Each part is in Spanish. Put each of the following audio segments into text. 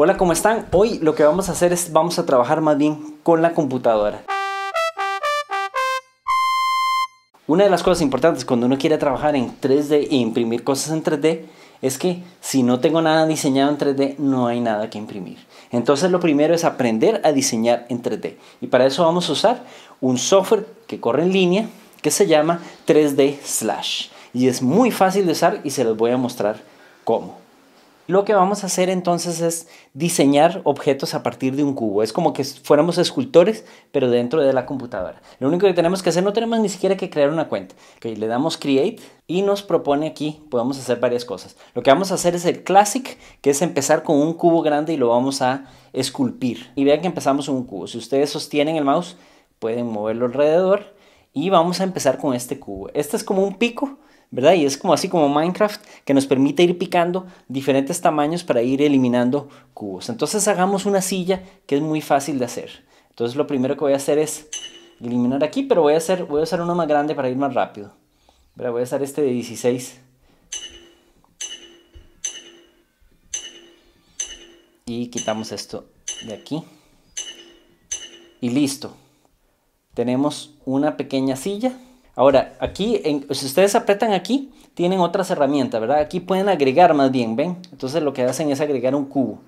Hola, ¿cómo están? Hoy lo que vamos a hacer es vamos a trabajar más bien con la computadora. Una de las cosas importantes cuando uno quiere trabajar en 3D e imprimir cosas en 3D es que si no tengo nada diseñado en 3D no hay nada que imprimir. Entonces lo primero es aprender a diseñar en 3D y para eso vamos a usar un software que corre en línea que se llama 3D Slash y es muy fácil de usar y se los voy a mostrar cómo. Lo que vamos a hacer entonces es diseñar objetos a partir de un cubo. Es como que fuéramos escultores, pero dentro de la computadora. Lo único que tenemos que hacer, no tenemos ni siquiera que crear una cuenta. Okay, le damos Create y nos propone aquí, podemos hacer varias cosas. Lo que vamos a hacer es el Classic, que es empezar con un cubo grande y lo vamos a esculpir. Y vean que empezamos un cubo. Si ustedes sostienen el mouse, pueden moverlo alrededor. Y vamos a empezar con este cubo. Este es como un pico ¿verdad? Y es como así como Minecraft que nos permite ir picando diferentes tamaños para ir eliminando cubos. Entonces hagamos una silla que es muy fácil de hacer. Entonces lo primero que voy a hacer es eliminar aquí, pero voy a, hacer, voy a usar uno más grande para ir más rápido. Voy a usar este de 16. Y quitamos esto de aquí. Y listo. Tenemos una pequeña silla Ahora, aquí, si ustedes apretan aquí, tienen otras herramientas, ¿verdad? Aquí pueden agregar más bien, ¿ven? Entonces lo que hacen es agregar un cubo,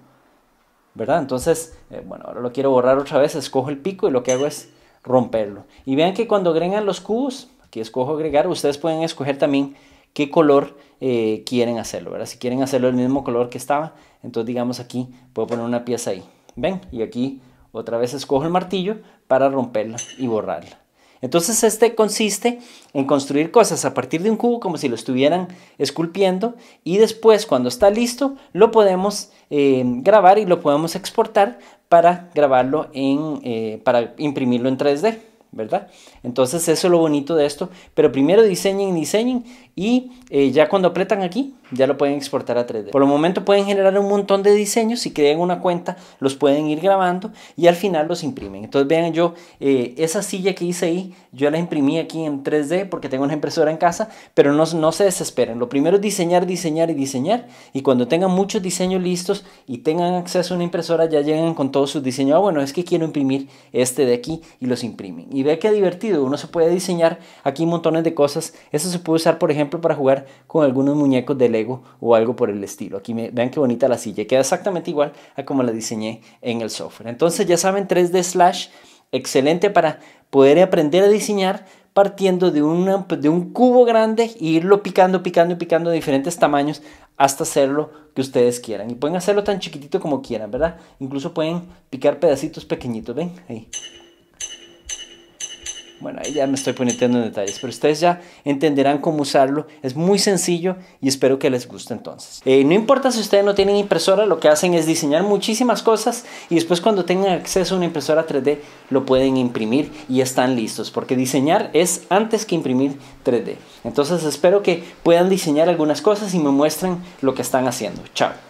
¿verdad? Entonces, eh, bueno, ahora lo quiero borrar otra vez, escojo el pico y lo que hago es romperlo. Y vean que cuando agregan los cubos, aquí escojo agregar, ustedes pueden escoger también qué color eh, quieren hacerlo, ¿verdad? Si quieren hacerlo el mismo color que estaba, entonces digamos aquí puedo poner una pieza ahí, ¿ven? Y aquí otra vez escojo el martillo para romperla y borrarla. Entonces este consiste en construir cosas a partir de un cubo como si lo estuvieran esculpiendo y después cuando está listo lo podemos eh, grabar y lo podemos exportar para grabarlo en, eh, para imprimirlo en 3D. ¿verdad? Entonces eso es lo bonito de esto, pero primero diseñen, diseñen y eh, ya cuando apretan aquí ya lo pueden exportar a 3D. Por el momento pueden generar un montón de diseños, si crean una cuenta los pueden ir grabando y al final los imprimen. Entonces vean yo, eh, esa silla que hice ahí, yo la imprimí aquí en 3D porque tengo una impresora en casa, pero no, no se desesperen. Lo primero es diseñar, diseñar y diseñar y cuando tengan muchos diseños listos y tengan acceso a una impresora ya llegan con todos sus diseños. Ah, bueno, es que quiero imprimir este de aquí y los imprimen. Y y ve qué divertido. Uno se puede diseñar aquí montones de cosas. Eso se puede usar, por ejemplo, para jugar con algunos muñecos de Lego o algo por el estilo. Aquí me, vean qué bonita la silla. Queda exactamente igual a como la diseñé en el software. Entonces ya saben, 3D Slash, excelente para poder aprender a diseñar partiendo de, de un cubo grande e irlo picando, picando, y picando de diferentes tamaños hasta hacerlo que ustedes quieran. Y pueden hacerlo tan chiquitito como quieran, ¿verdad? Incluso pueden picar pedacitos pequeñitos, ¿ven? Ahí. Bueno, ahí ya me estoy poniendo en detalles, pero ustedes ya entenderán cómo usarlo. Es muy sencillo y espero que les guste entonces. Eh, no importa si ustedes no tienen impresora, lo que hacen es diseñar muchísimas cosas y después cuando tengan acceso a una impresora 3D lo pueden imprimir y están listos, porque diseñar es antes que imprimir 3D. Entonces espero que puedan diseñar algunas cosas y me muestren lo que están haciendo. Chao.